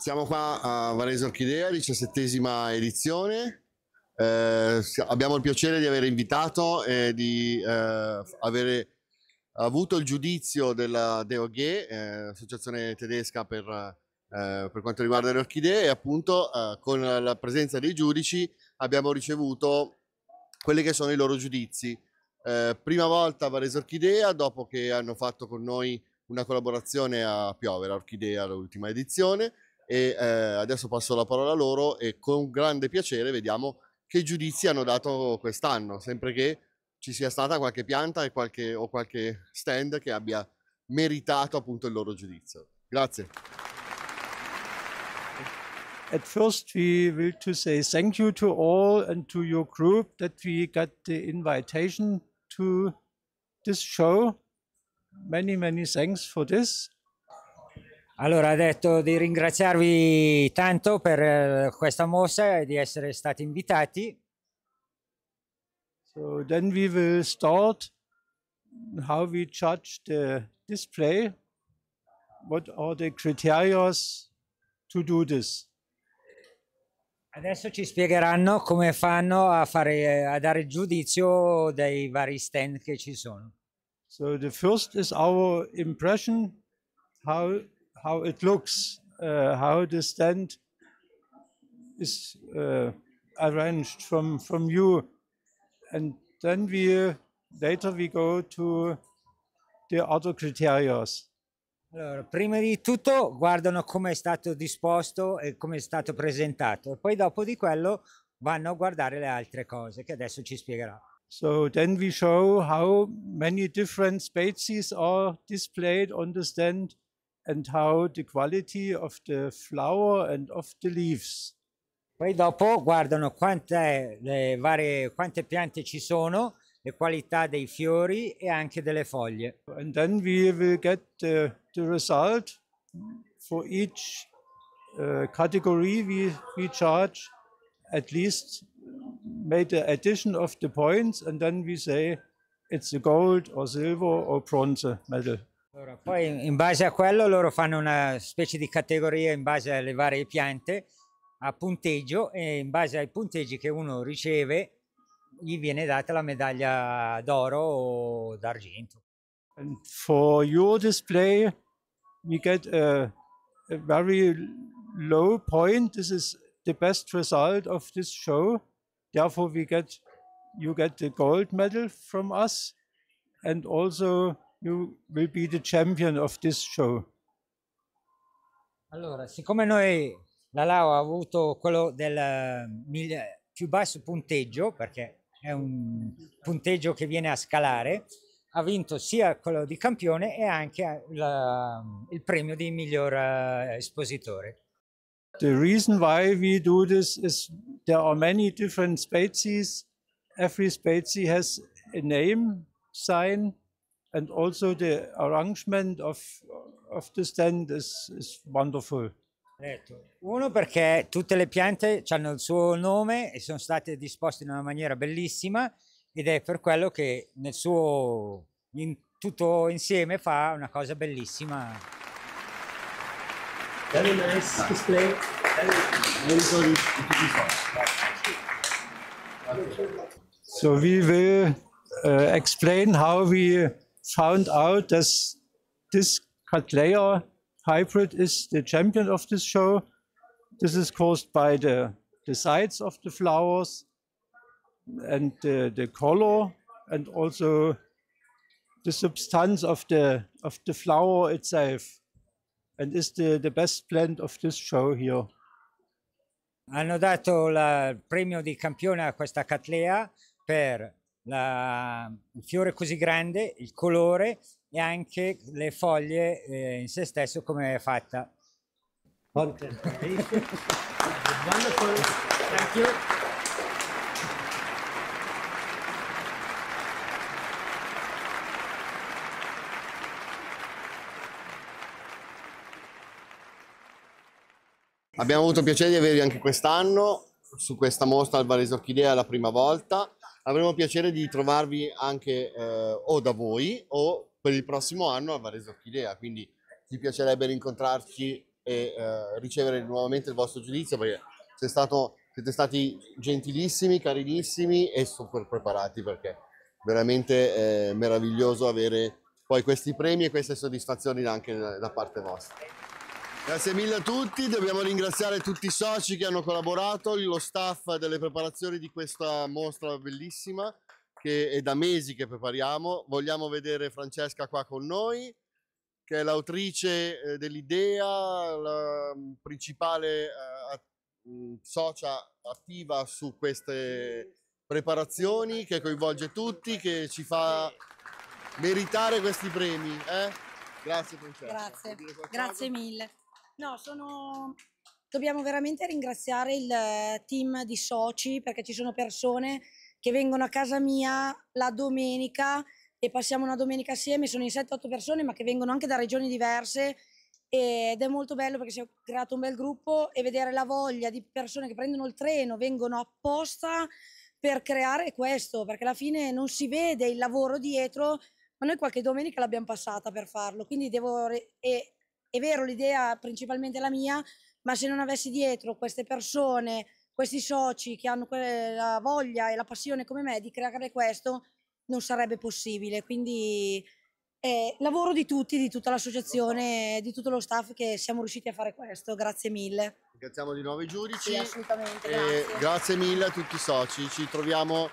Siamo qua a Varese Orchidea, diciassettesima edizione. Eh, abbiamo il piacere di aver invitato e di eh, avere avuto il giudizio della DOG, eh, associazione tedesca per, eh, per, quanto riguarda le orchidee, e appunto eh, con la presenza dei giudici abbiamo ricevuto quelli che sono i loro giudizi. Eh, prima volta a Varese Orchidea, dopo che hanno fatto con noi una collaborazione a Piovera Orchidea, l'ultima edizione, e eh, adesso passo la parola a loro e con grande piacere vediamo che giudizi hanno dato quest'anno, sempre che ci sia stata qualche pianta qualche, o qualche stand che abbia meritato appunto il loro giudizio. Grazie. At first, we will to say thank you to all and to your group that we got the invitation to this show. Many, many thanks for this. Allora, ha detto di ringraziarvi tanto per eh, questa mossa e di essere stati invitati. So then we will start how we judge the display, what are the criteria to do this. Adesso ci spiegheranno come fanno a, fare, a dare giudizio dei vari stand che ci sono. So the first is our impression, how how it looks, uh, how the stand is uh, arranged from from you, and then we uh, later we go to the other criteria. Allora, prima di tutto guardano come è stato disposto e come è stato presentato, poi dopo di quello vanno a guardare le altre cose che adesso ci spiegherà. So then we show how many different species are displayed on the stand and how the quality of the flower and of the leaves. Poi dopo guardano quante, le varie, quante piante ci sono, le qualità dei fiori e anche delle foglie. And then we will get the, the result for each uh, category we, we charge at least made the addition of the points and then we say it's a gold or silver or bronze medal. ancora. Poi in base a quello loro fanno una specie di categoria in base alle varie piante a punteggio e in base ai punteggi che uno riceve gli viene data la medaglia d'oro o d'argento. And for your display you get a, a very low point. This is the best result of this show. Therefore we get you get the gold medal from us and also you will be the champion of this show. Allora, siccome noi la Lao ha avuto quello del eh, più basso punteggio, perché è un punteggio che viene a scalare, ha vinto sia quello di campione e anche eh, la, mm, il premio di miglior uh, espositore. The reason why we do this is there are many different species. Every species has a name sign and also the arrangement of, of the stand is, is wonderful. Certo. Uno perché tutte le piante hanno il suo nome e sono state disposte in una maniera bellissima ed è per quello che nel suo in tutto insieme fa una cosa bellissima. Very nice display. Very, very So we will uh, explain how we found out that this Cattleya hybrid is the champion of this show. This is caused by the, the size of the flowers and the, the color and also the substance of the of the flower itself and is the, the best plant of this show here. Hanno dato il premio di campione a questa Cattleya per la, il fiore così grande, il colore e anche le foglie eh, in se stesso come è fatta. Abbiamo avuto il piacere di avervi anche quest'anno su questa mostra al Varese Orchidea la prima volta avremo piacere di trovarvi anche eh, o da voi o per il prossimo anno a Vareso Orchidea, quindi ci piacerebbe rincontrarci e eh, ricevere nuovamente il vostro giudizio perché stato, siete stati gentilissimi, carinissimi e super preparati perché veramente è eh, meraviglioso avere poi questi premi e queste soddisfazioni anche da parte vostra. Grazie mille a tutti, dobbiamo ringraziare tutti i soci che hanno collaborato, lo staff delle preparazioni di questa mostra bellissima che è da mesi che prepariamo. Vogliamo vedere Francesca qua con noi, che è l'autrice eh, dell'idea, la mm, principale eh, mm, socia attiva su queste preparazioni, che coinvolge tutti, che ci fa meritare questi premi. Eh? Grazie Francesca. Grazie, grazie mille. No, sono... dobbiamo veramente ringraziare il eh, team di soci perché ci sono persone che vengono a casa mia la domenica e passiamo una domenica assieme, sono in 7-8 persone ma che vengono anche da regioni diverse ed è molto bello perché si è creato un bel gruppo e vedere la voglia di persone che prendono il treno, vengono apposta per creare questo, perché alla fine non si vede il lavoro dietro, ma noi qualche domenica l'abbiamo passata per farlo, quindi devo e è vero, l'idea principalmente la mia, ma se non avessi dietro queste persone, questi soci che hanno la voglia e la passione come me di creare questo, non sarebbe possibile. Quindi eh, lavoro di tutti, di tutta l'associazione, di tutto lo staff che siamo riusciti a fare questo. Grazie mille. Ringraziamo di nuovo i giudici. Sì, assolutamente. Grazie. grazie mille a tutti i soci. Ci troviamo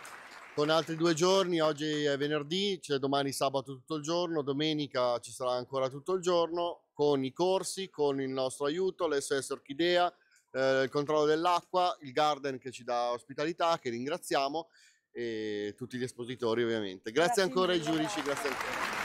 con altri due giorni, oggi è venerdì, c'è cioè domani sabato tutto il giorno, domenica ci sarà ancora tutto il giorno, con i corsi, con il nostro aiuto, l'SS Orchidea, eh, il controllo dell'acqua, il Garden che ci dà ospitalità, che ringraziamo, e tutti gli espositori ovviamente. Grazie, grazie ancora ai giudici, grazie ancora.